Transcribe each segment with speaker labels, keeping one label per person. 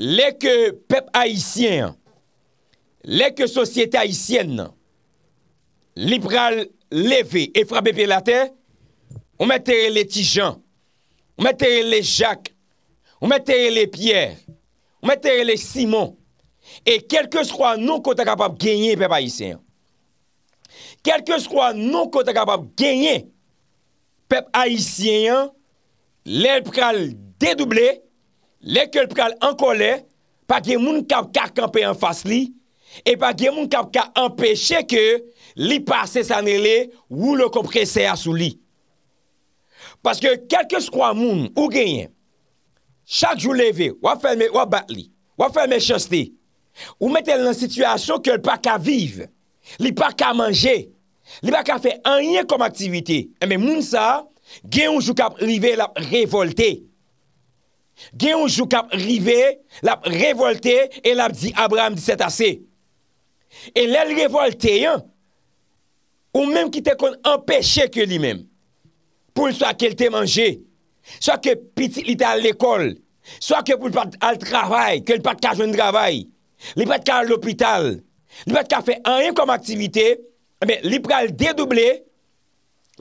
Speaker 1: Lè ke pep haïsyen, lè ke sosyete haïsyen nan, li pral leve e frabe pe la te, ou mè tere lè Tijan, ou mè tere lè Jacques, ou mè tere lè Pierre, ou mè tere lè Simon, e kelke swa nou kon ta kapab genye pep haïsyen. Kelke swa nou kon ta kapab genye pep haïsyen, lè pral dedoublè, Lè ke l pral anko lè, pa gen moun kap ka kampe an fas li, e pa gen moun kap ka ampeche ke li pa se sanelè ou lo kompre se asou li. Paske kelke skwa moun ou genyen, chak jou leve, wafen me wabat li, wafen me chaste, ou mette l an situasyon ke l pa ka vive, li pa ka manje, li pa ka fe anyen kom aktivite, e men moun sa gen yon sou kap li ve la revolte. gen yon jou kap rive, lap revolte, e lap di Abraham 17 AC. E lè l'revolte, ou mèm ki te kon empèche ke li mèm, pou l'soy ke l'te manje, soy ke piti l'ite al l'ekol, soy ke pou l'parte al travay, ke l'parte ka joun travay, l'ipèd ka l'opital, l'ipèd ka fè an yon kom aktivite, l'ipèd pral dedoublè,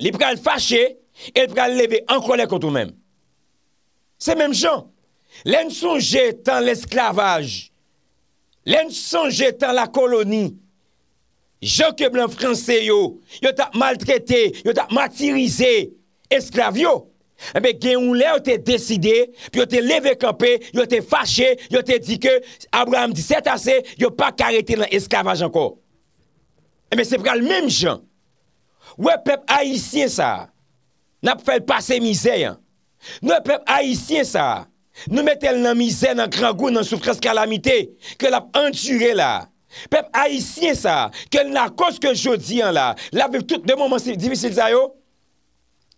Speaker 1: l'ipèd pral fache, l'ipèd pral leve an kolekot ou mèm. Se menm jan, lè n sonje tan l'esklavaj, lè n sonje tan la koloni, jokye blan franse yo, yo tak maltrete, yo tak matirize, esklav yo. Mè eh gen ou lè yo te deside, pi yo te leve kampè, yo te fache, yo te di ke Abraham 17 a se, yo pa karete l'esklavaj anko. Mè se pral menm jan, wè pep aisyen sa, n ap fèl pase mizè yon. Nou pep ayisyen sa Nou metel nan mizè, nan kran goun, nan soufres kalamite Kèl ap entyre la Pep ayisyen sa Kèl nan koske jodi an la La ve tout de mouman sivisil zayo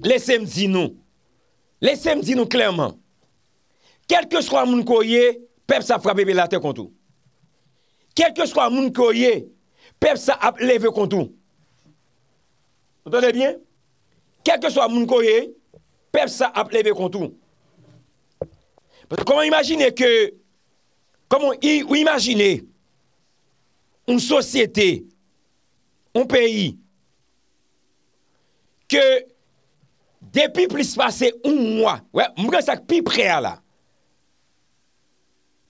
Speaker 1: Lese mdi nou Lese mdi nou klerman Kèl ke shkwa moun koye Pep sa frabebe la te kontou Kèl ke shkwa moun koye Pep sa ap leve kontou Otonè bien Kèl ke shkwa moun koye peuple ça a levé contre comment imaginer que, comment imaginer une société, un pays, que depuis plus passé un mois, ouais, prends ça plus près là.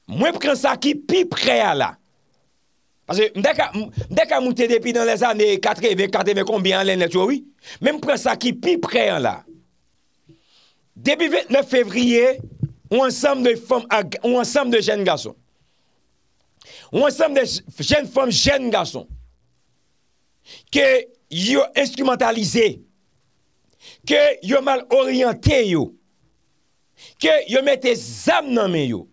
Speaker 1: Moi, je prends ça qui plus près là. Parce que dès que monté depuis dans les années 80, 80 combien, oui, Je prends ça qui plus près là. Debibit le fevriye, ou ansam de jen gason. Ou ansam de jen fom jen gason. Ke yo instrumentalize. Ke yo mal oryante yo. Ke yo mette zam nan men yo.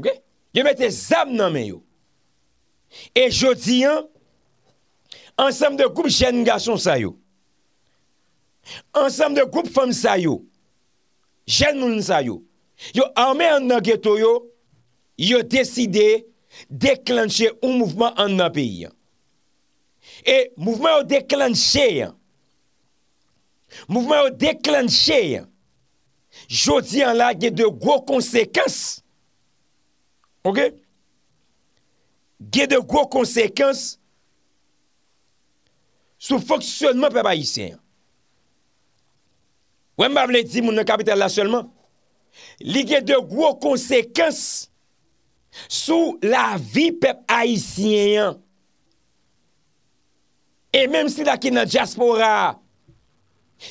Speaker 1: Ok? Yo mette zam nan men yo. E jodi an, ansam de koup jen gason sayo. Ansam de koup fom sayo. jen moun sa yo, yo ame an nan geto yo, yo deside deklanche un mouvman an nan peyi. E mouvman yo deklanche, mouvman yo deklanche, jodi an la ge de gwo konsekans, ge de gwo konsekans, sou foksyonman pe pa yisey an. Wèm ba vle di moun nan kapitel la sèlman? Li gen de gwo konsekans sou la vi pep Aisyen yan. E menm si la ki nan diaspora,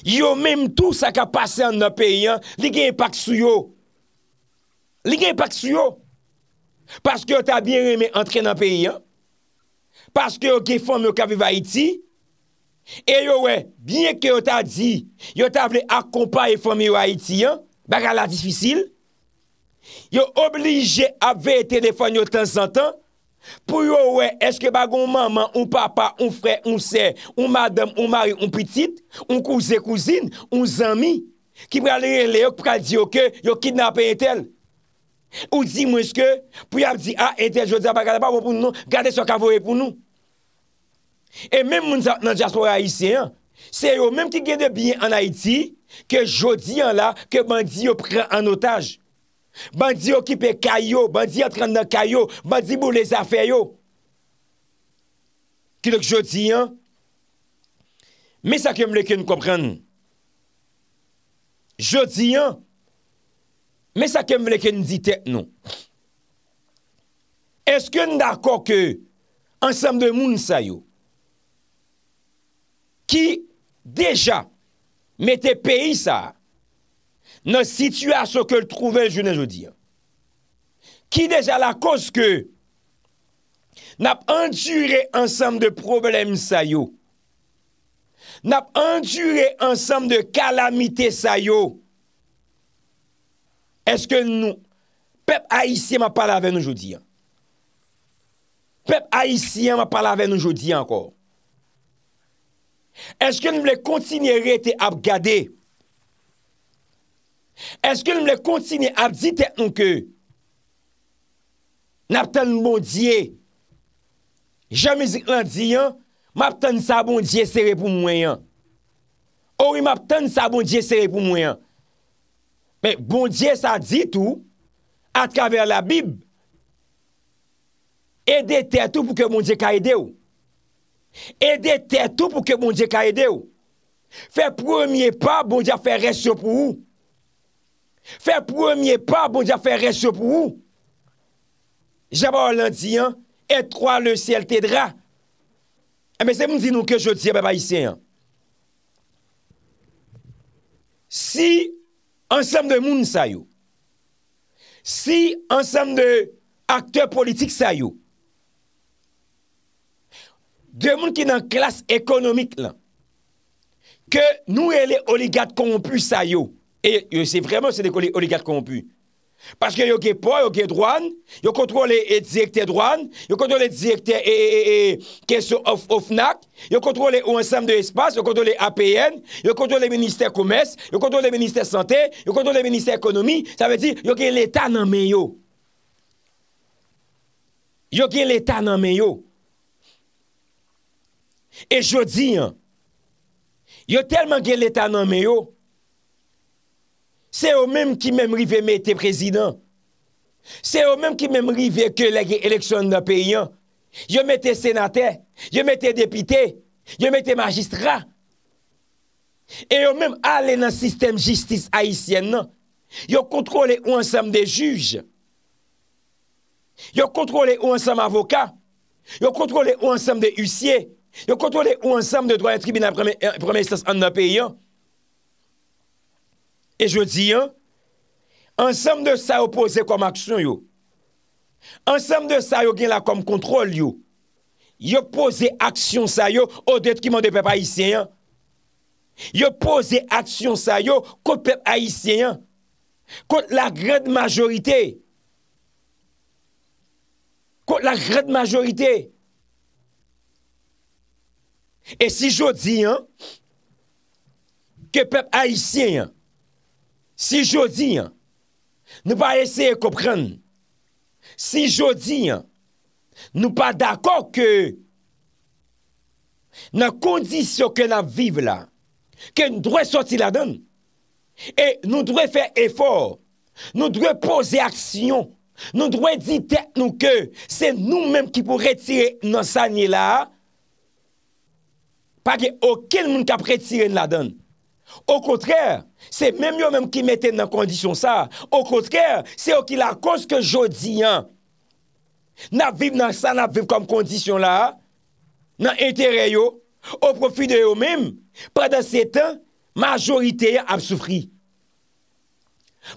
Speaker 1: yo menm tou sa ka pase an nan peyyan, li gen impak sou yo. Li gen impak sou yo. Paske yo ta bin reme antre nan peyyan, paske yo ge fonm yo ka vivay iti, E yo we, bine ki yo ta di, yo ta vle akompaye fome yo Haiti an, baka la difisil, yo oblije apveye telefon yo tan san tan, pou yo we eske baka ou maman, ou papa, ou fre, ou se, ou madame, ou mari, ou petit, ou kouze, kouzine, ou zami, ki pralere le ok pral di yo ke, yo kidnape entel, ou di mweske, pou ya di a ah, entel jodi apakade pa wopoun bon nou, non. gade so ka vowe pou nou. E menm moun sa nan jaswa a yisi an, se yo menm ki gede biye an Haiti, ke jodi an la, ke bandi yo pren an otaj. Bandi yo kipe kayo, bandi yo tran nan kayo, bandi yo bou les afe yo. Kilek jodi an, me sa kem vleke nou kompren nou. Jodi an, me sa kem vleke nou di tek nou. Eske nou dako ke, ansam de moun sa yo, Ki deja mette peyi sa nan situasyon ke l trouvel jounen joudiyan. Ki deja la koske nap entyure ansam de problem sayo. Nap entyure ansam de kalamite sayo. Eske nou pep aisyen ma palave nou joudiyan. Pep aisyen ma palave nou joudiyan ankor. Eske nou mle kontinye rete ap gade? Eske nou mle kontinye ap bon ditek nou ke? Nap ten mbondye? Jamizik lan diyan, map ten sa mbondye sere pou mwenyan. Owi map ten sa mbondye sere pou mwenyan. Men, mbondye sa di tou, at ka ver la bib. Ede te tou pou ke mbondye ka ede ou. Ede tè tou pou ke moun jè ka ede ou. Fè premier pa moun jè fè resyo pou ou. Fè premier pa moun jè fè resyo pou ou. Jè ba ou lan di an, etroa le sèl tè dra. Eme eh, se moun di nou ke jò di, eh, beba isè an. Si ansam de moun sa yo, si ansam de akte politik sa yo, de moun ki nan klas ekonomik lan, ke nou e le oligat kompu sa yo, e se vreman se de oligat kompu, paske yo ge po, yo ge drouan, yo kontrol e dijekte drouan, yo kontrol e dijekte e, e, e keso ofnak, yo kontrol e ou ansam de espas, yo kontrol e APN, yo kontrol e minister koumes, yo kontrol e minister sante, yo kontrol e minister ekonomi, sa ve di yo ge l'eta nan meyo, yo ge l'eta nan meyo, E jodi an, yo telman gen l'Etat nan meyo, se yo menm ki menm rivem ete prezident, se yo menm ki menm rivem ke legye eleksyon nan peyen, yo menm ete senate, yo menm ete depite, yo menm ete magistra, e yo menm ale nan sistem jistis aisyen nan, yo kontrole ou ansam de juj, yo kontrole ou ansam avoka, yo kontrole ou ansam de usye, Yo kontrole ou ansam de doan tribina premè stas an dapè yon? E jo di yon, ansam de sa yo pose kom aksyon yo. Ansam de sa yo gen la kom kontrole yo. Yo pose aksyon sa yo o detrimon de pepe aisyen yon. Yo pose aksyon sa yo ko pepe aisyen yon. Kont la gred majorite. Kont la gred majorite. Kont la gred majorite. E si jodi Ke pep a isye Si jodi Nou pa ese kopren Si jodi Nou pa dako ke Nan kondisyon ke nan vive la Ke nou dwe soti la den E nou dwe fe efor Nou dwe pose aksyon Nou dwe di tek nou ke Se nou menm ki pou reti Nan sanye la Pake okil moun kapret siren la don. Ou kontrèr, se mèm yo mèm ki metèm nan kondisyon sa, ou kontrèr, se yo ki la koske jodi yan, nan viv nan sa nan viv kom kondisyon la, nan entere yo, ou profi de yo mèm, pa da setan, majorite yo ap soufri.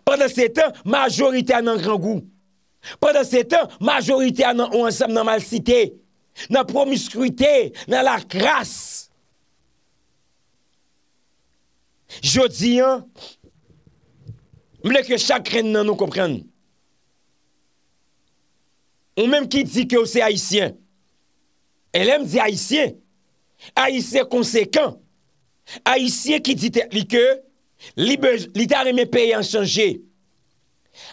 Speaker 1: Pa da setan, majorite yo nan rangou. Pa da setan, majorite yo nan ouansam nan malsite, nan promiskwite, nan la kras, Jodi an, mleke chakren nan nou kompren. Ou menm ki di ke ou se haisyen. Elen di haisyen. Haisyen konsekant. Haisyen ki di tek li ke, li dar eme pey an chanje.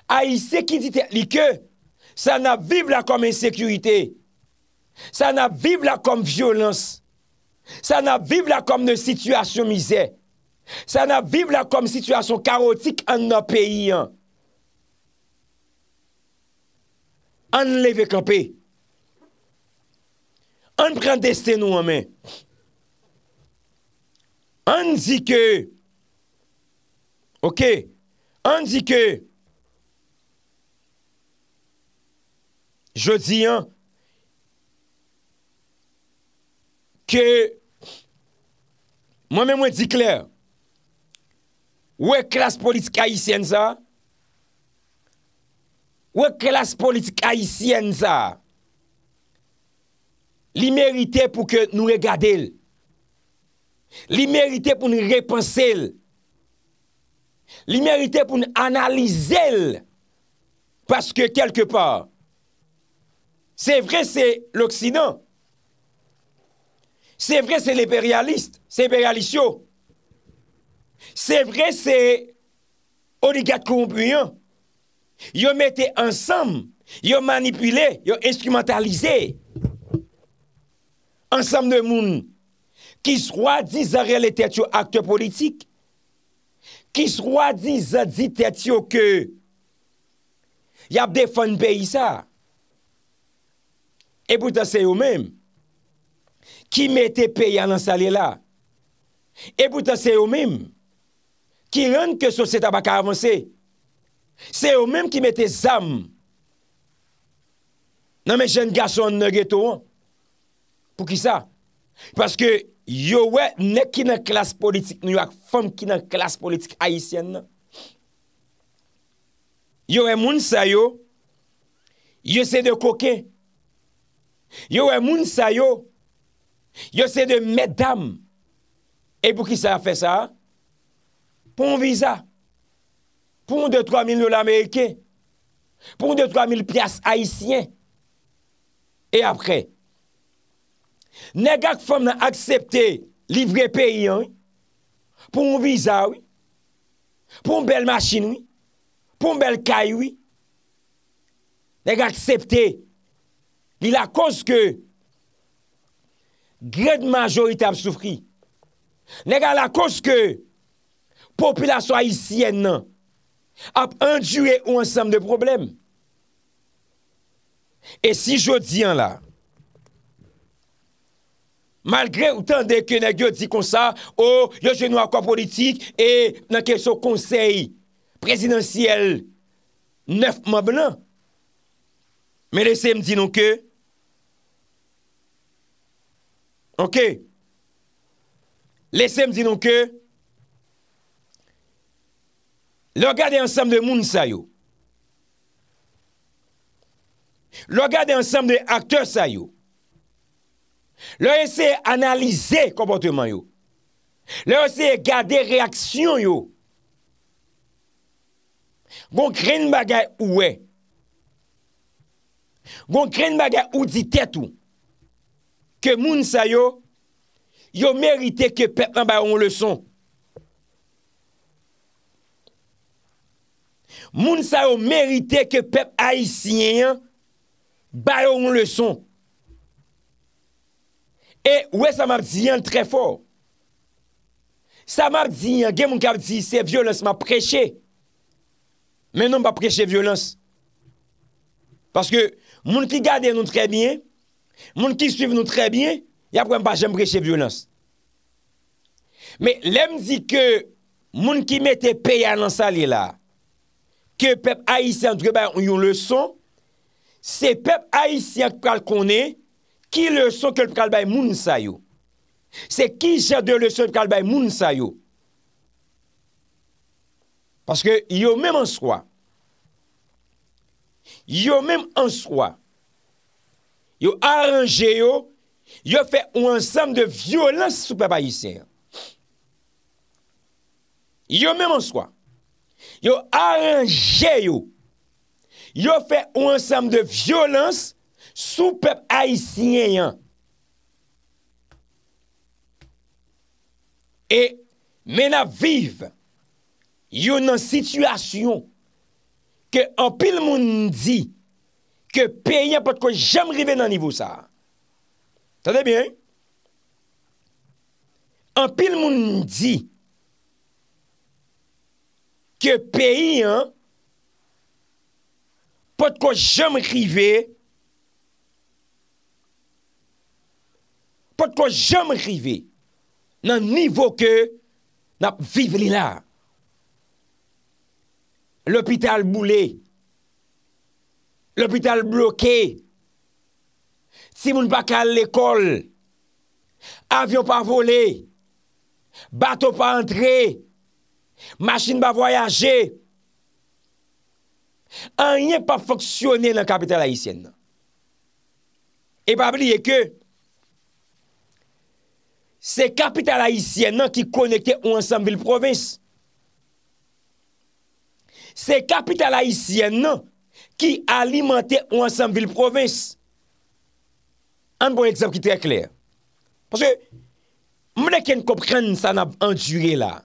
Speaker 1: Haisyen ki di tek li ke, sa nan viv la kom ensekuité. Sa nan viv la kom vyolans. Sa nan viv la kom ne situasyon mizè. Sa nan vib la kom sitwasyon karotik an nan peyi an. An le ve kapi. An pren deste nou an men. An di ke. Ok. An di ke. Je di an. Ke. Mwen men mwen di kler. Ouè klas politik ayisyen sa? Ouè klas politik ayisyen sa? Li merite pou ke nou regade l. Li merite pou nou repanse l. Li merite pou nou analize l. Paske telke par. Se vre se l'Oksinan. Se vre se l'Eperyalist. Se l'Eperyalist yo. Se vre se origa koumbyan yo mette ansam yo manipile, yo instrumentalize ansam de moun ki swa di zarele tetyo akte politik ki swa di zadi tetyo ke yap defon peyi sa e bouta se yo mem ki mette peyi anansale la e bouta se yo mem Ki lan ke sosye tabaka avanse. Se yo menm ki mette zam. Nan men jen gason ne geto wan. Pou ki sa? Paske yo we ne kinan klas politik nou ak fom kinan klas politik haisyen nan. Yo we moun sa yo. Yo se de koke. Yo we moun sa yo. Yo se de medam. E pou ki sa fe sa a? pou moun viza, pou moun 2-3 mil nou l'Amerike, pou moun 2-3 mil pias haisyen, e apre, negak fòm nan aksepte li vre pey yon, pou moun viza, pou moun bel machin, pou moun bel kay, negak aksepte li lakoske gred majorite ap soufri, negak lakoske Populasyon ayisyen nan, ap anjouye ou ansem de problem. E si jodi an la, malgre ou tan deke nagyo di kon sa, oh, ou yo jenou akwa politik e nan keso konsey prezidentiyel nef ma blan, me non, lese mdi nan ke, anke, lese mdi nan ke, Lo gade ansam de moun sa yo. Lo gade ansam de akter sa yo. Lo ese analize kompote man yo. Lo ese gade reaksyon yo. Gon kren bagay ouwe. Gon kren bagay ou di tet ou. Ke moun sa yo, yo merite ke pep nan ba yon leson. Moun sa yo merite ke pep haisyen, bayo yon le son. E we sa mab ziyan l trefo. Sa mab ziyan, gen moun kap ziyan, se violens ma preche. Men non pa preche violens. Paske moun ki gade nou trebyen, moun ki suive nou trebyen, ya pwem pa jen preche violens. Men lem zi ke moun ki mete peya nan sali la, ke pep Aisyen dwe bay yon le son, se pep Aisyen kal kone, ki le son kel kal bay moun sa yo. Se ki jade le son kal bay moun sa yo. Paske yo men answa. Yo men answa. Yo aranje yo, yo fe ou ansam de violans sou pep Aisyen. Yo men answa. Yo aranje yo. Yo fe ou ansam de violans sou pep aysinyan. E mena viv yo nan situasyon ke an pil moun di ke pey an pat kwa jem rive nan nivou sa. Tade bien? An pil moun di ke peyi an, pot ko jom rive, pot ko jom rive, nan nivou ke, nan viv li la. L'hôpital moulé, l'hôpital bloké, timoun bakal l'ekol, avyon pa volé, baton pa entré, machin ba voyaje, an yon pa foksyonen nan kapital haisyen nan. E ba bliye ke, se kapital haisyen nan ki konekte ou ansam vil province. Se kapital haisyen nan ki alimante ou ansam vil province. An bon ekzab ki trek lè. Pansè, mreken kopren sa nan endurè la.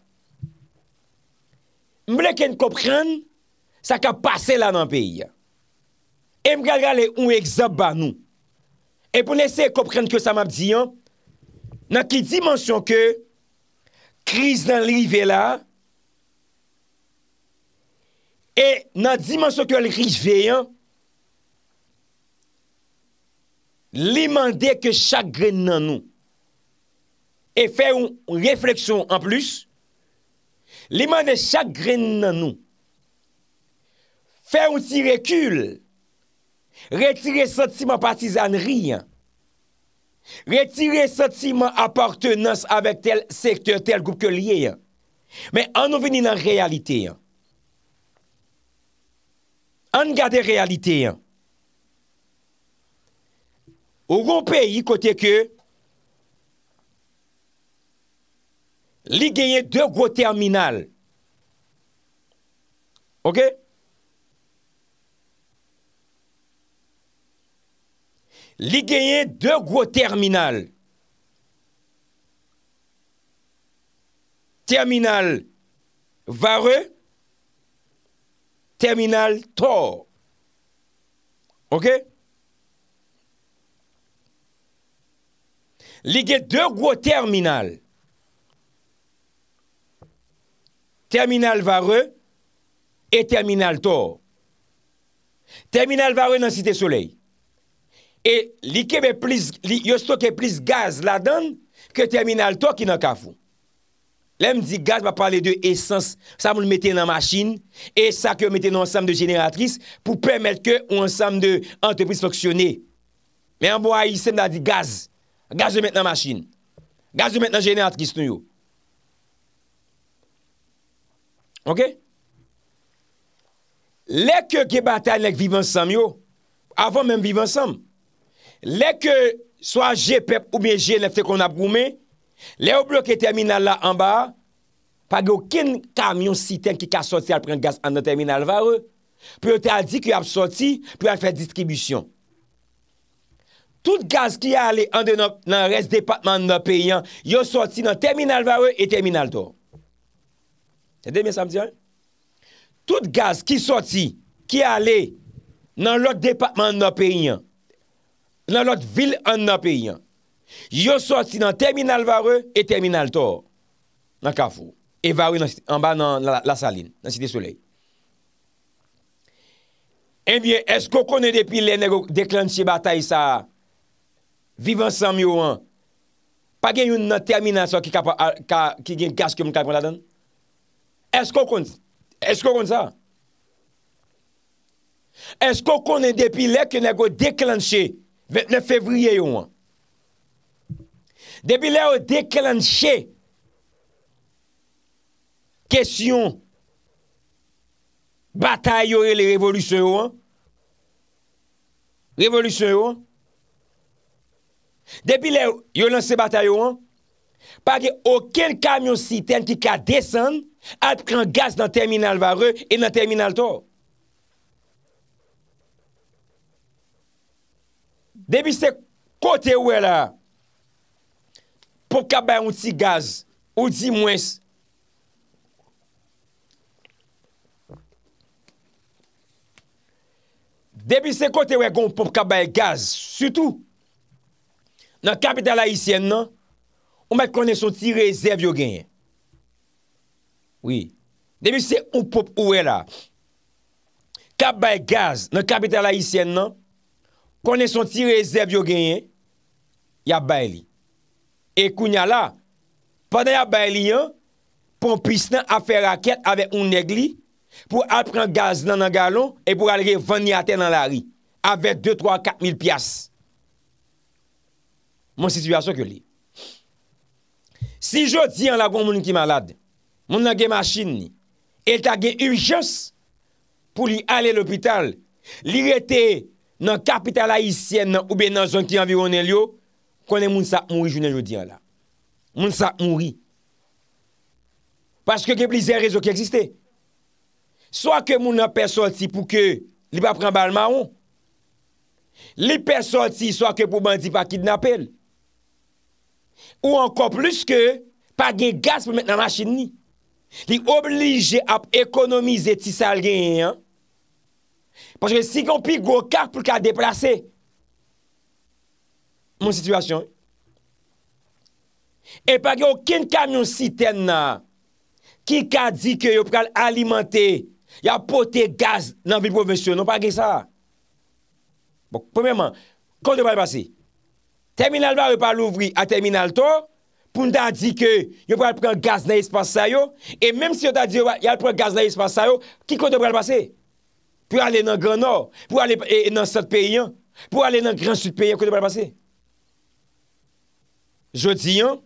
Speaker 1: Mble ken kopren sa ka pase la nan peyi. E mga gale ou ek zaba nou. E pou nese kopren ke sa map diyan, nan ki dimansyon ke kriz nan rive la, e nan dimansyon ke rive yan, li mande ke chagren nan nou. E fe ou refleksyon an plus, Liman de chagrin nan nou. Fè ou si rekul. Retire sentimen patizanri. Retire sentimen aportenans avèk tel sektor, tel goup ke liye. Men an nou veni nan realite. An gade realite. Ouropè yi kote ke... Li deux gros gros terminal. Ok? Li deux gros gros terminal. Terminal Vareux. terminal tor. Ok? Li deux gros gros terminal. Terminal Vareux et Terminal Thor. Terminal Vareux nan Site Soleil. Et li kebe plis, li yo stok ke plis gaz la dan ke Terminal Thor ki nan ka foun. Le m di gaz va pale de esens, sa moun mette nan maschine, e sa ke mette nan ansam de generatris pou pwem mette ke ansam de antepris foksyone. Me anbo a yi sen da di gaz, gaz yo mette nan maschine, gaz yo mette nan generatris nou yo. Ok? Lèk ki batan lèk vivansam yo, avan men vivansam, lèk ki, swa jè pep ou mè jè lèk fè kon ap goumè, lèk ou blok e terminal la anba, pa gè ou kin kamyon siten ki ka soti al pren gas an nan terminal vare, pou yo te al di ki ap soti, pou yo al fè distribution. Tout gaz ki a alè an de nan res depatman nan peyan, yo soti nan terminal vare e terminal tor. E tout gaz ki soti ki ale nan lot depatman nan peyyan nan lot vil an nan peyyan yo soti nan terminal vare e terminal to nan kafou e vare nan la saline nan siti solei enbyen eh esko konen depi le ne go deklansi batay sa vivan 100 mil yo an pa gen yon nan terminal sa ki gen gaz ki yon kakon la dan Esko kon, esko kon sa? Esko kon en depi lè kè nè gò deklansè 29 fevriè yon? Depi lè yon deklansè Kèsyon Batay yon e lè revolusyon yon? Revolusyon yon? Depi lè yon lansè batay yon? Revolusyon yon? Pake okel kamyon siten ki ka desan, ap kran gaz nan terminal vare, e nan terminal to. Debi se kote we la, pop kabay an ti gaz, ou di mwes. Debi se kote we kon pop kabay gaz, sutou, nan kapital la isyen nan, ou mè konè son ti rezèv yo genyen. Oui. Demi se un pop ouè e la, kap bay gaz nan kapital la isyen nan, konè son ti rezèv yo genyen, ya bay li. E kounya la, pandan ya bay li yon, pompis nan a fè rakèt avè un neg li, pou apren gaz nan nan galon, e pou alè gè vanyate nan la ri, avè 2, 3, 4 mil pias. Mon situasyon ke li. Si jodi an la pou moun ki malade, moun nan gen masin ni, el ta gen ujous pou li ale l'opital, li rete nan kapital haisyen nan oube nan zon ki an virounen li yo, konen moun sa mouri jounen jodi an la. Moun sa mouri. Paske gen plize rezo ki eksiste. Soa ke moun nan per sol ti pou ke li pa pren balman ou, li per sol ti soa ke pou bandi pa kidnapel, Ou ankon plus ke Page gaz pou met nan machin ni Li oblige ap ekonomize ti sal gen yon Paske si kon pi gwo kak pou kal deprase Mon situasyon E page okin kamyon siten na Ki kal di ke yo pou kal alimante Ya pote gaz nan bi profesyon Non page sa Bon, pwememan Kon deprase pasi Terminal ba yo pa louvri a terminal to, pou nou da di ke yo pral pren gaz nan espas sa yo, e menm si yo da di yo pral pren gaz nan espas sa yo, ki kote pral pase? Pou alen nan gran nor, pou alen eh, eh, nan sat peyi an, pou alen nan gran sut peyi an, kote pral pase? Jodi an,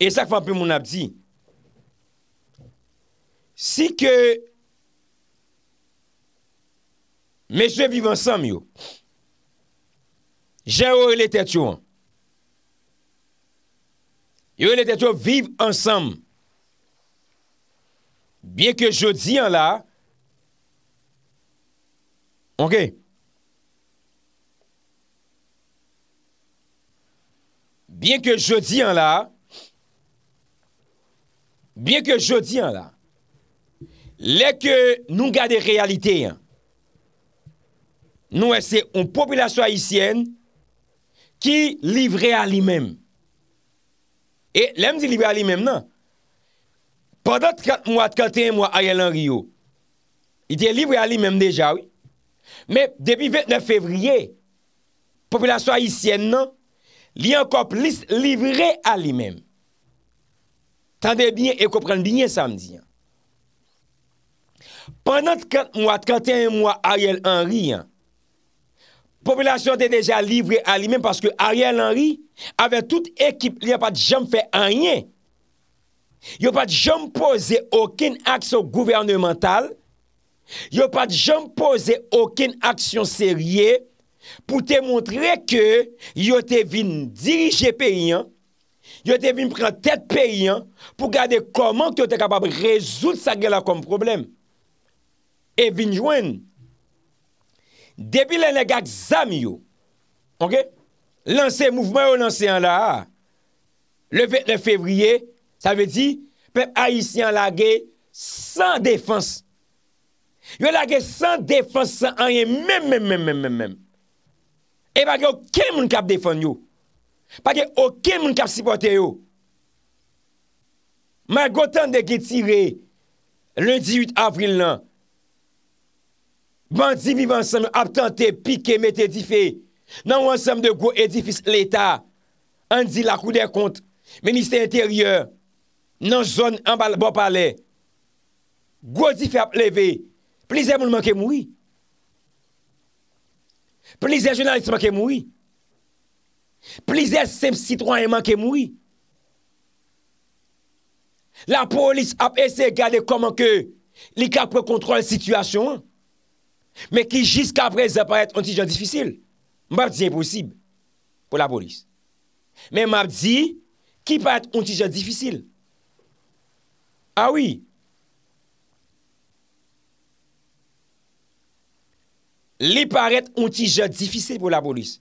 Speaker 1: e sak fanpe moun ap di, si ke, me jwe viv ansam yo, moun ap di, Jè ou e letè tchou an. Yow e letè tchou an, vive ansam. Bien ke jodi an la, onke, bien ke jodi an la, bien ke jodi an la, lè ke nou gade realite an, nou esè ou populasyon haisyen an, ki livre a li menm. E lem di livre a li menm nan? Pendant mwa 31 e mwa a yel an riyo, iti livre a li menm deja wè. Mè, depi 29 fevriye, populasyon a yisyen nan, li an kop list livre a li menm. Tande bine, ekopren bine samdi. Pendant mwa 31 e mwa a yel an riyan, Populasyon te deja livre alimem paske Ariel Henry ave tout ekip li apat jom fe anyen. Yo apat jom pose okin aksyon guvernemental. Yo apat jom pose okin aksyon serye pou te montre ke yo te vin dirije pe yon. Yo te vin pren tet pe yon pou gade koman te yo te kapab rezout sa gela kom problem. E vin jwen yon. Depi lè nè gag zami yo, lansè mouvmè yo lansè yon la, le fevriye, sa ve di, pep Aisyen lage san defans. Yo lage san defans san anye men men men men men men men. E bagè okè moun kap defan yo. Bagè okè moun kap sipote yo. Magotan de getire, lè 18 avril lan, Bandi vivan sam ap tante pike met edife nan wansam de gwo edifis l'Etat. Andi la kou der kont, meniste interyeur nan zon an bop bon ale. Gwo edife ap leve, plize moun manke moui. Plize jenalist manke moui. Plize sem sitwany manke moui. La polis ap ese gade koman ke li kap prekontrol situasyon an. Mè ki jisk apre ze paret ontijan difisil, mè ap di imposib pou la polis. Mè mè ap di ki paret ontijan difisil. Awi. Ah Li paret ontijan difisil pou la polis.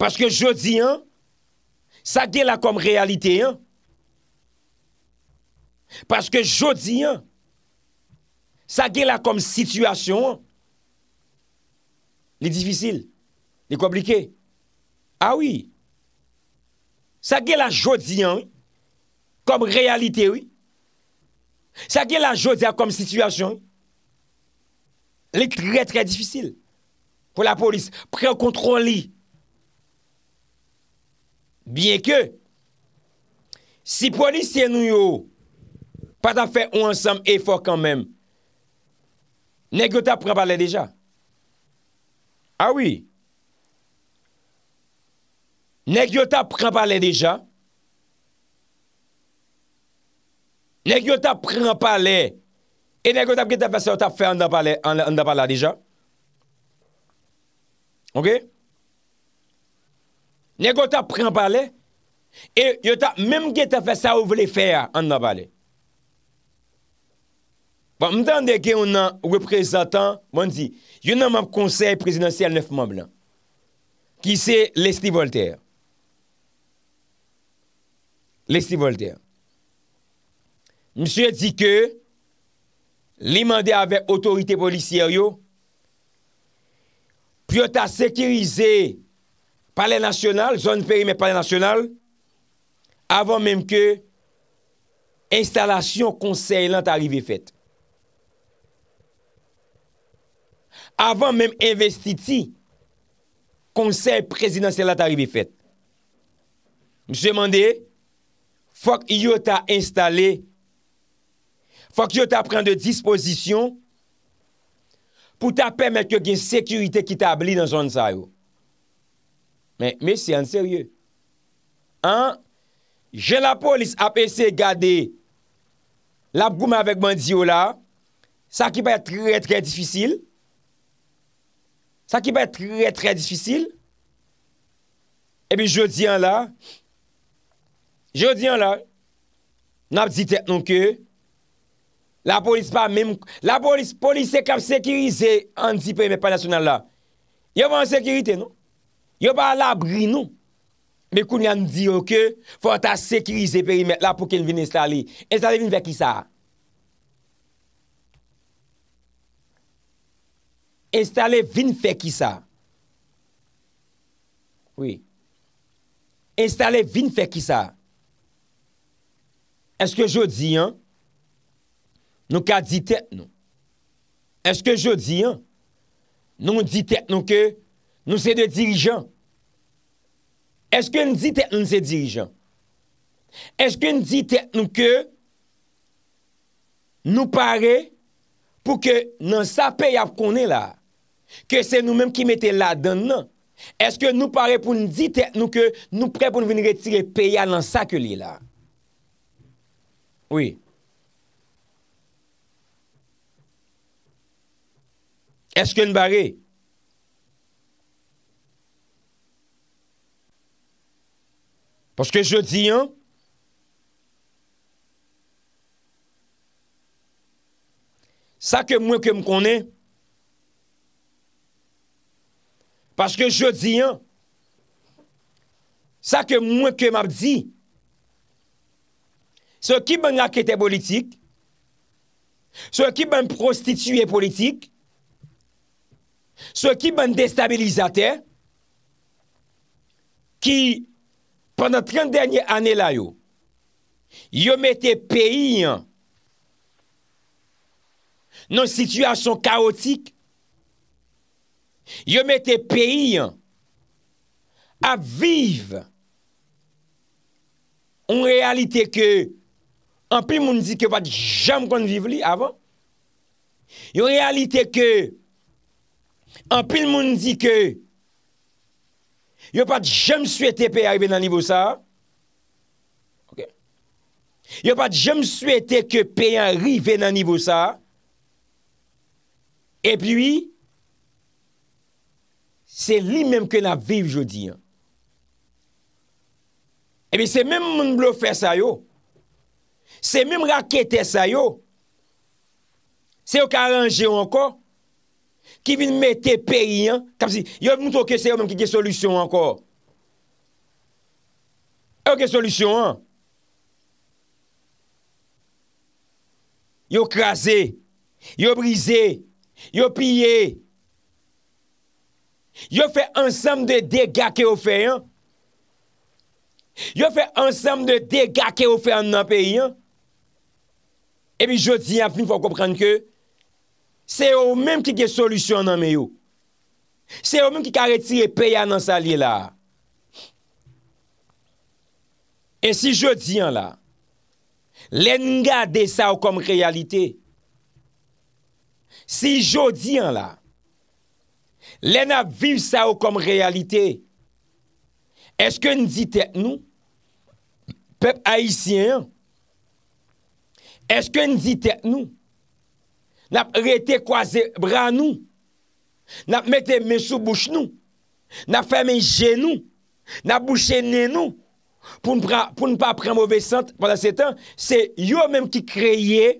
Speaker 1: Paske jodi, an, sa gè la kom realite, an. Paske jodi, an, Sa ge la kom sitwasyon, li difisil, li komplike. Awi, ah sa ge la jodia, kom realite, sa ge la jodia kom sitwasyon, li tre tre difisil, pou la polis, pre kontron li. Bien ke, si polis se nou yo, pa ta fe ou ansam efor kanmen, Ne gyo ta pre mpale dija? Awi. Ah ne gyo ta pre mpale dija? Ne gyo ta pre mpale e ne gyo ta pre mpale an da mpale dija? Ok? Ne gyo ta pre mpale e yota, mem gyo ta pre mpale sa ou vle fè an da mpale dija? Mdan bon, de gen ou nan reprezentant, mwen di, yon nan map konsey prezidentiyal 9 moun blan, ki se Lesty Voltaire. Lesty Voltaire. Msyre di ke li mande ave otorite policiyaryo pi yon ta sekirize pale nasyonal, zon perime pale nasyonal avon menm ke instalasyon konsey lant arive fet. avan men investiti konsey prezidansel la tarib e fet. Mse mande, fok yot a installe, fok yot a pren de disposisyon pou ta pemet ke gen sekurite ki tabli nan zon sa yo. Men, men, se an serye. An, jen la polis apese gade la broume avèk man diyo la, sa ki pa trè trè difisil, Sa ki pa etre trè trè disfisil. E bi jodi an la, jodi an la, nap di tek non ke, la polis pa menm, la polis, polis se kap sekirize an di perimet pa nasyonal la. Yo pa an sekirite nou. Yo pa labri nou. Bekoun yan di yo ke, fwa ta sekirize perimet la pou ken vin installi. Enstalli vin vek isa a. Estalè vin fè ki sa? Oui. Estalè vin fè ki sa? Est ke jo di an? Nou ka di tèt nou? Est ke jo di an? Nou di tèt nou ke nou se de dirijan? Est ke nou di tèt nou se dirijan? Est ke nou di tèt nou ke nou pare pou ke nou sape yav konen la? Ke se nou menm ki mette la dan nan. Eske nou pare pou nou di te, nou ke nou pre pou nou venire tire peya nan sa ke li la. Oui. Eske nou bare. Paske je di an. Sa ke mwen ke m konen. Paske jodi, sa ke mwen ke map di, sou ki mwen akete politik, sou ki mwen prostituye politik, sou ki mwen destabilizate, sou ki mwen destabilizate, ki pwennan 30 denye ane la yo, yo mette peyi nan situasyon kaotik, Yo mette peyi an a viv an realite ke an pil moun di ke pat jam kon viv li avan. Yo realite ke an pil moun di ke yo pat jam swete pey a rive nan nivou sa. Yo pat jam swete ke pey a rive nan nivou sa. E piwi Se li menm ke la viv jodi an. Ebi se menm moun blou fè sa yo. Se menm rakète sa yo. Se yo karanje anko. Ki vin mette peri an. Tam si yo moutouke se yo menm ki de solusyon anko. E yo de solusyon an. Yo krasè. Yo brise. Yo piye. Yo krasè. Yo fè ansem de dega ke yo fè an. Yo fè ansem de dega ke yo fè an nan peyi an. E pi jodi an fin fò kòprenn ke, se yo mèm ki gen solusyon nan meyo. Se yo mèm ki karetir e peya nan sa li la. E si jodi an la, len nga de sa ou kom realite. Si jodi an la, Le na viv sa ou kom realite, eske nzite nou, pep haisyen, eske nzite nou, nap rete kwa ze bran nou, nap mette men sou bouch nou, nap fè men jen nou, nap bouchen nen nou, pou npa pren mowé sent pwanda se tan, se yo menm ki kreye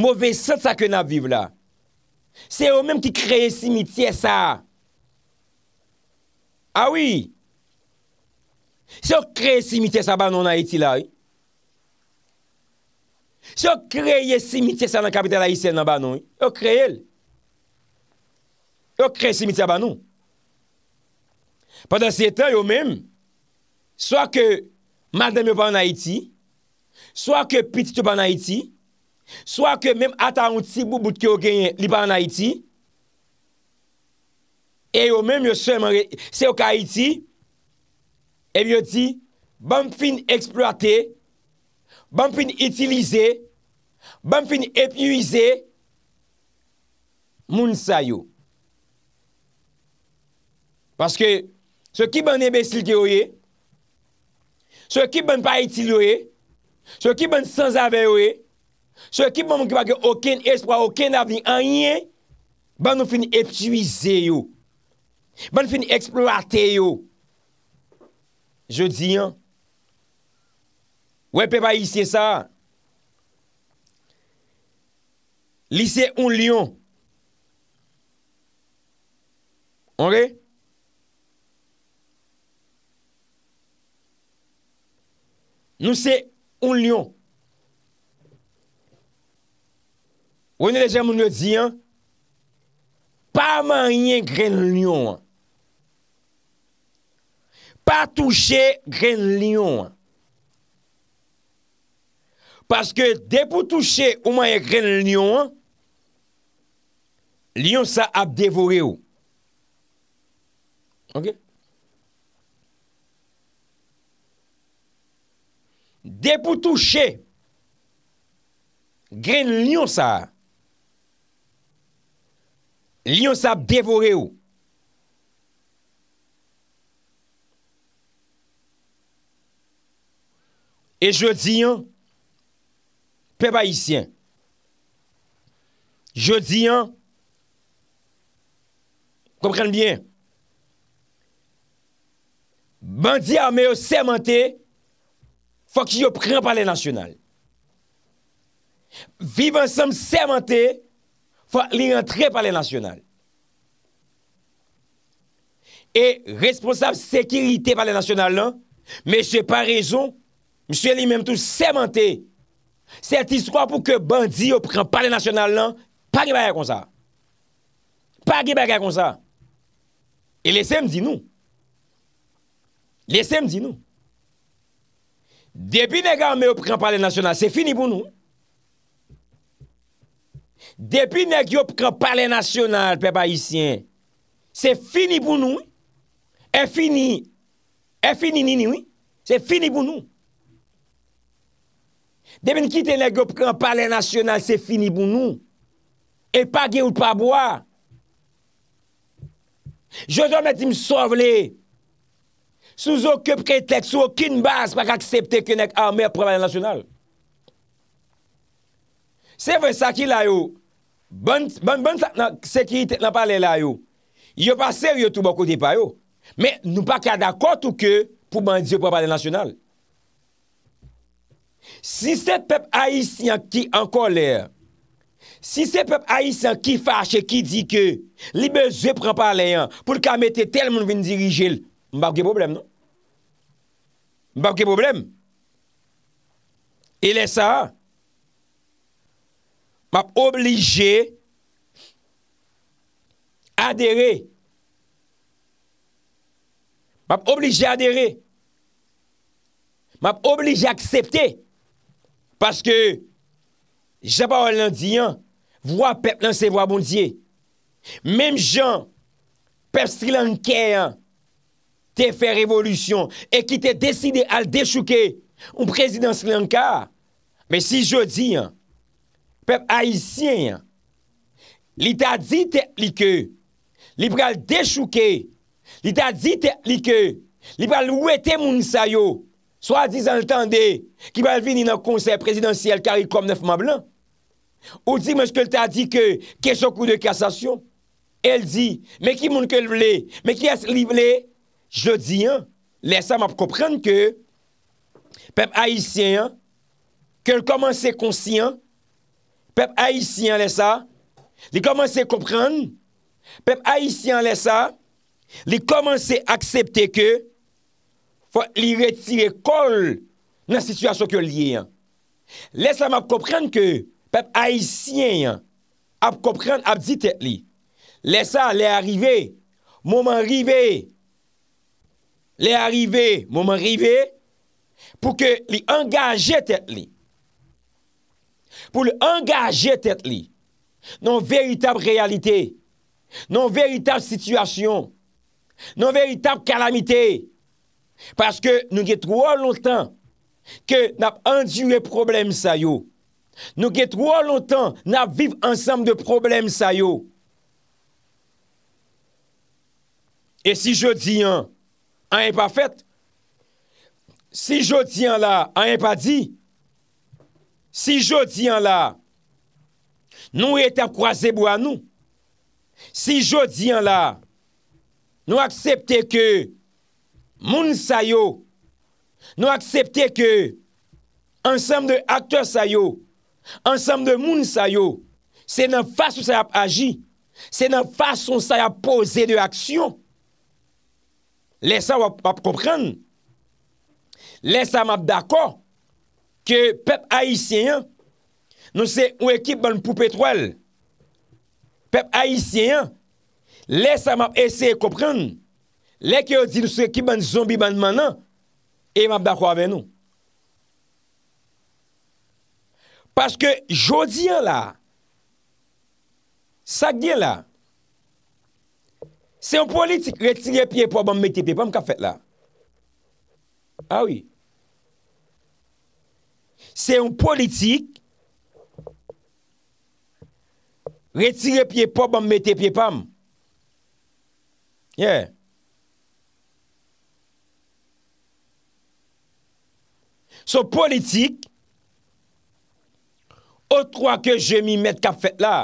Speaker 1: mowé sent sa ke na viv la. Se yo mèm ki kreye simitye sa. Awi. Se yo kreye simitye sa ban nou na iti la. Se yo kreye simitye sa nan kapital a iti nan ban nou. Yo kreye el. Yo kreye simitye sa ban nou. Padan siye tan yo mèm. Soa ke madem yo ban na iti. Soa ke pitit yo ban na iti. Swa ke menm ata yon tsi bou boute ki yo genye li pa anay ti, e yo menm yo se yo ka iti, ev yo ti, ban fin eksploate, ban fin itilize, ban fin epuize, moun sa yo. Paske, se yo ki ban ebesil ki yo ye, se yo ki ban pa itil yo ye, se yo ki ban sans ave yo ye, So ekip moun moun ki bagyo oken espwa, oken avin anyen Ban nou fini epsuize yo Ban nou fini eksploate yo Je di yon Wepe ba yise sa Lise un lion Onge Nou se un lion Ou ene deja moun yo di an, pa man yon gren lyon an. Pa touche gren lyon an. Paske de pou touche ou man yon gren lyon an, lyon sa ap devore ou. Ok? De pou touche gren lyon sa an, Li yon sa devore ou. E jodi yon, pe ba yisyen. Jodi yon, kompren bien, bandi a me yo semente, fwa ki yo pren pale nasyonal. Viv an som semente, Fwa li rentre pale nasyonal. E responsab sekirite pale nasyonal lan, me se pa rezon, msye li menm tou semente se ti swa pou ke bandi ou pren pale nasyonal lan, pa ki bagay kon sa. Pa ki bagay kon sa. E lesem di nou. Lesem di nou. Debi negan me ou pren pale nasyonal, se fini pou nou. Depi nèk yo pkan pale nasyonal pe bayisyen, se fini pou nou, e fini, e fini nini, se fini pou nou. Depi nèk yo pkan pale nasyonal, se fini pou nou, e pa gen ou pa bo a. Jo zon mè ti msovle, sou zon kèp kèp tèk sou okin bas pwa akseptèk yonèk an mè preman nasyonal. Se vè sa ki la yo, Bon, bon, bon sak nan sekirite nan pale la yo. Yo pa seryo tou bako di pa yo. Men nou pa ka dakot ou ke pou mandi yo pa pale nasyonal. Si set pep aisyan ki anko lè. Si set pep aisyan ki fache ki di ke. Libe ze pran pale yon. Poul ka mette tel moun vin dirijil. Mbapke problem nou. Mbapke problem. E lè sa a. map oblige adere. Map oblige adere. Map oblige aksepte. Paske japa Orlandi, vwa pep lan se vwa bondye. Mem jan, pep Sri Lanka, te fè revolution e ki te deside al deshuke ou prezident Sri Lanka. Men si jodi, an, pep haisyen, li ta di te li ke, li pral dechou ke, li ta di te li ke, li pral ou ete moun sayo, swa dizan l'tande, ki pral vini nan konser prezidansiyel, kar il kom nef mablan, ou di monske l ta di ke, ke so kou de kasasyon, el di, me ki moun ke l vle, me ki as li vle, j lo di an, lè sa m ap kopren ke, pep haisyen, ke l koman se konsi an, pep haisyen lè sa, li komanse koupran, pep haisyen lè sa, li komanse aksepte ke, fwa li retire kol, nan situasyon ke li yon. Lè sa map koupran ke, pep haisyen yon, ap koupran ap di tè li. Lè sa, lè arrive, mouman rive, lè arrive, mouman rive, pou ke li angaje tè li. pou l'engaje tèt li, nan veritab realite, nan veritab situasyon, nan veritab kalamite, paske nou get wò lontan, ke nap andywe problem sa yo, nou get wò lontan, nap viv ansam de problem sa yo, e si jodi an, an e pa fèt, si jodi an la, an e pa di, Si jodi an la, nou et ap kwa zebo an nou. Si jodi an la, nou aksepte ke moun sayo. Nou aksepte ke ansem de akter sayo. Ansem de moun sayo. Se nan fason sayap aji. Se nan fason sayap pose de aksyon. Lesa wap ap kopren. Lesa wap dako. ke pep haisyen, nou se ou ekip ban pou petroel, pep haisyen, lè sa map ese kopren, lè ki ou di nou se ekip ban zombi ban manan, e map da kwa ven nou. Paske jodi an la, sak di an la, se ou politik reti le piye pou aban meti pep, pa m ka fet la. Awi. Ah Awi. Se yon politik, retire piye pòm, mète piye pòm. Yeah. Se yon politik, o troak yo jemi mète kap fèt la.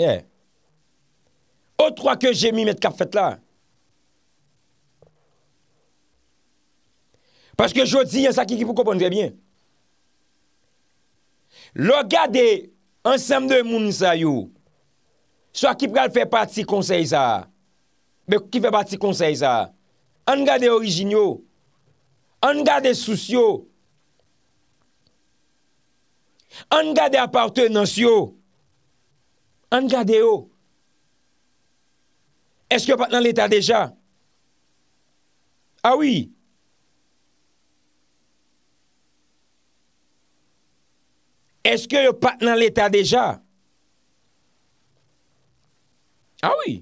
Speaker 1: Yeah. O troak yo jemi mète kap fèt la. Yeah. Paske jodi, yon sa ki ki pou kompon drebyen. Lo gade, ansem de moun sa yo, sa ki pral fè pati konsey za, be ki fè pati konsey za, an gade orijinyo, an gade sousyo, an gade aparte nansyo, an gade yo, eske pat nan l'Etat deja? Awi, ah awi, Eske yo pat nan l'Etat deja? Awi.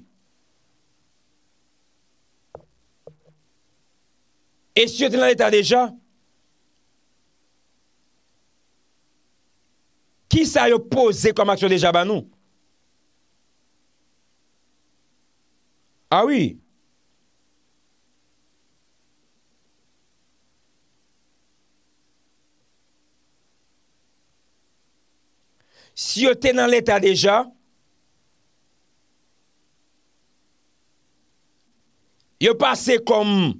Speaker 1: Ah Eske yo pat nan l'Etat deja? Ki sa yo pose kom aksyon deja ba nou? Awi. Ah Awi. Si yo te nan l'Etat deja, yo pase kom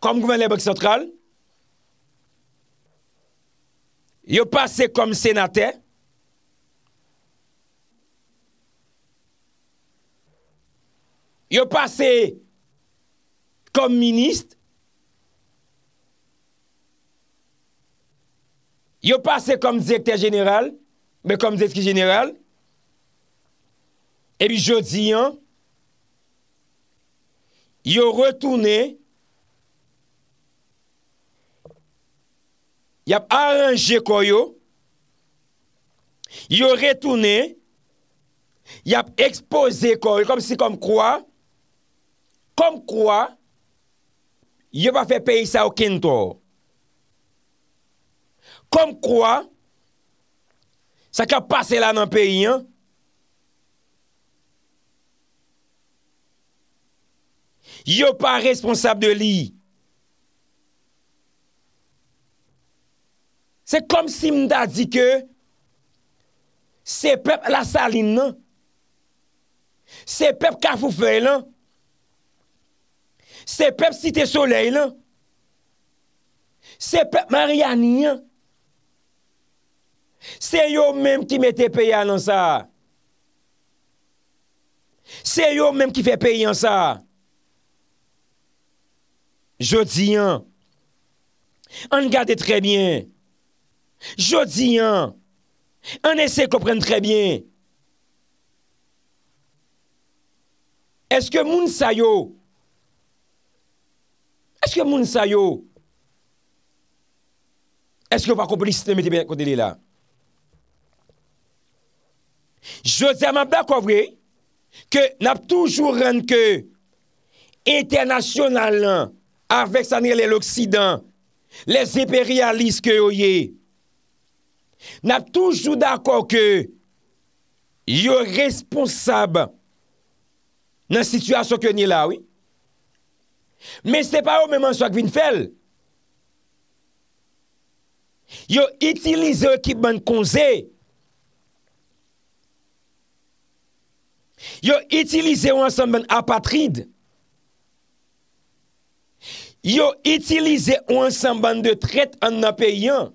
Speaker 1: kom Gouven Lèbrek Sotral, yo pase kom Senatè, yo pase kom Ministre, yo pase kom dekter general, be kom dekter general, e bi jodi, yo retoune, yo aranje koyo, yo retoune, yo expose koyo, kom si kom kwa, kom kwa, yo pa fe peyi sa okento, Kom kwa sa ka pase la nan peyi an? Yo pa responsab de li. Se kom si mda di ke se pep la salin an? Non? Se pep kafou fey an? Non? Se pep site soley an? Non? Se pep mariani an? Se yo menm ki me te peye anan sa. Se yo menm ki fe peye anan sa. Je di an. An gade trebyen. Je di an. An ese kompren trebyen. Eske moun sa yo? Eske moun sa yo? Eske moun sa yo? Eske moun sa yo? Je zèman blak wè ke nap toujou renke internasyonalan avèk sanè lè l'Oksidan lè zèperi alis ke o ye nap toujou d'akò ke yo responsab nan situasyon ke ni la wè mè se pa ou mèman sou ak vin fel yo itilize ekipman konzè Yo itilize wansan ban apatride. Yo itilize wansan ban de tret an apayyan.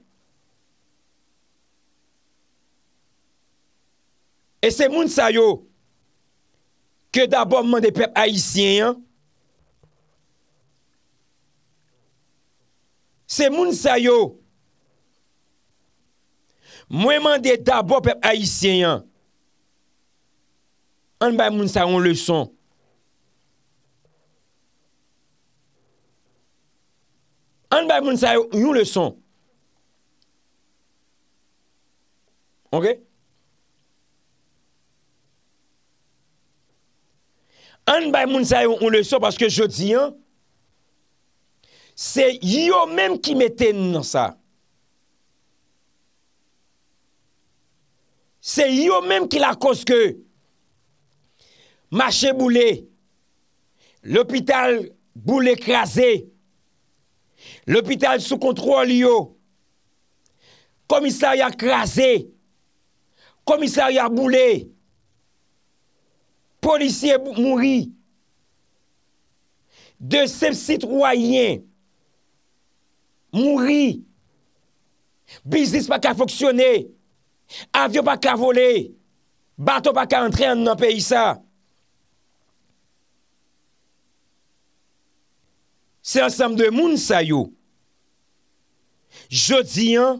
Speaker 1: E se moun sayo, ke dabob mwande pep ayisyenyan, se moun sayo, mwen mwande dabob pep ayisyenyan, An bay moun sa yon le son. An bay moun sa yon le son. Ok? An bay moun sa yon le son paske jodi an, se yo menm ki mette nan sa. Se yo menm ki la koske. Se yo menm ki la koske. Maché boulé, l'hôpital boulé krasé, l'hôpital sou kontro liyo, komissaryan krasé, komissaryan boulé, polisye mouri, de sepsit roayen, mouri, bizis pa ka foksyone, avyo pa ka vole, bato pa ka antren nan peyisa. Se ansem de moun sa yo. Jodi an,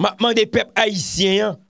Speaker 1: man de pep haisyen an,